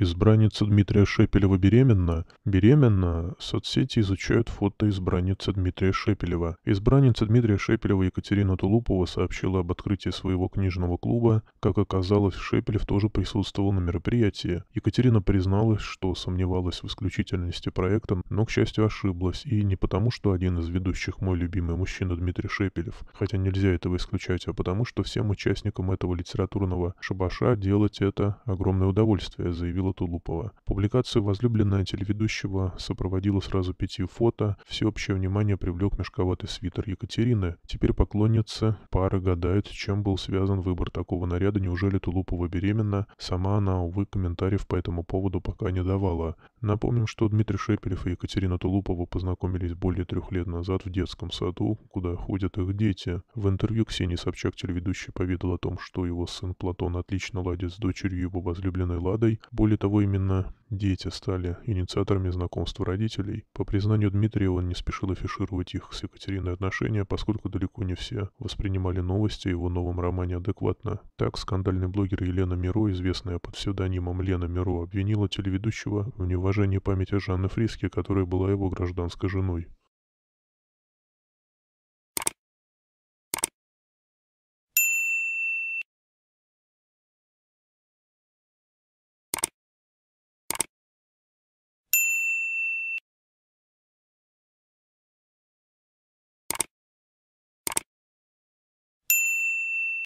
Избранница Дмитрия Шепелева беременна? Беременна. Соцсети изучают фото избранницы Дмитрия Шепелева. Избранница Дмитрия Шепелева Екатерина Тулупова сообщила об открытии своего книжного клуба. Как оказалось, Шепелев тоже присутствовал на мероприятии. Екатерина призналась, что сомневалась в исключительности проекта, но, к счастью, ошиблась. И не потому, что один из ведущих мой любимый мужчина Дмитрий Шепелев. Хотя нельзя этого исключать, а потому, что всем участникам этого литературного шабаша делать это огромное удовольствие, заявила Михаила Тулупова. Публикацию возлюбленная телеведущего сопроводила сразу пятью фото. Всеобщее внимание привлек мешковатый свитер Екатерины. Теперь поклонницы пары гадают, чем был связан выбор такого наряда. Неужели Тулупова беременна? Сама она, увы, комментариев по этому поводу пока не давала. Напомним, что Дмитрий Шепелев и Екатерина Тулупова познакомились более трех лет назад в детском саду, куда ходят их дети. В интервью Ксении Собчак телеведущий поведал о том, что его сын Платон отлично ладит с дочерью его возлюбленной Ладой. Более более того, именно дети стали инициаторами знакомства родителей. По признанию Дмитрия, он не спешил афишировать их с Екатериной отношения, поскольку далеко не все воспринимали новости о его новом романе адекватно. Так, скандальный блогер Елена Миро, известная под псевдонимом Лена Миро, обвинила телеведущего в неуважении памяти Жанны Фриски, которая была его гражданской женой.